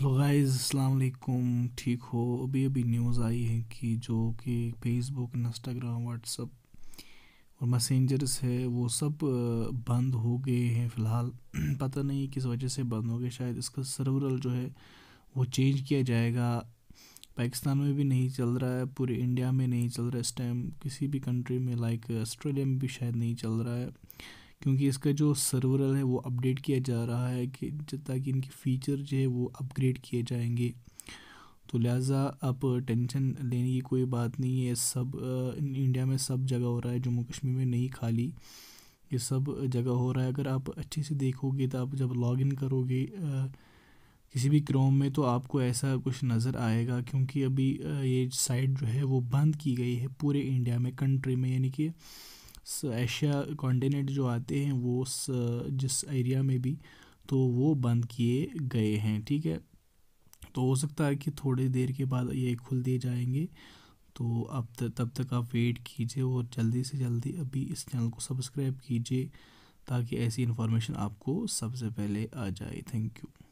hello guys अस्सलाम वालेकुम ठीक हो अभी अभी न्यूज़ आई है कि जो कि फेसबुक इंस्टाग्राम व्हाट्सअप और मैसेंजर्स है वो सब बंद हो गए हैं फ़िलहाल पता नहीं किस वजह से बंद हो गए शायद इसका सर्वरल जो है वो चेंज किया जाएगा पाकिस्तान में भी नहीं चल रहा है पूरे इंडिया में नहीं चल रहा है इस टाइम किसी भी कंट्री में लाइक ऑस्ट्रेलिया में भी शायद नहीं चल रहा है क्योंकि इसका जो सर्वरल है वो अपडेट किया जा रहा है कि ताकि इनके फ़ीचर जो है वो अपग्रेड किए जाएंगे तो लिहाजा आप टेंशन लेने की कोई बात नहीं है सब इंडिया में सब जगह हो रहा है जम्मू कश्मीर में नहीं खाली ये सब जगह हो रहा है अगर आप अच्छे से देखोगे तो आप जब लॉग इन करोगे किसी भी क्रोम में तो आपको ऐसा कुछ नज़र आएगा क्योंकि अभी ये साइट जो है वो बंद की गई है पूरे इंडिया में कंट्री में यानी कि एशिया कॉन्टिनेंट जो आते हैं वो जिस एरिया में भी तो वो बंद किए गए हैं ठीक है तो हो सकता है कि थोड़ी देर के बाद ये खुल दिए जाएंगे तो अब त, तब तक आप वेट कीजिए और जल्दी से जल्दी अभी इस चैनल को सब्सक्राइब कीजिए ताकि ऐसी इन्फॉर्मेशन आपको सबसे पहले आ जाए थैंक यू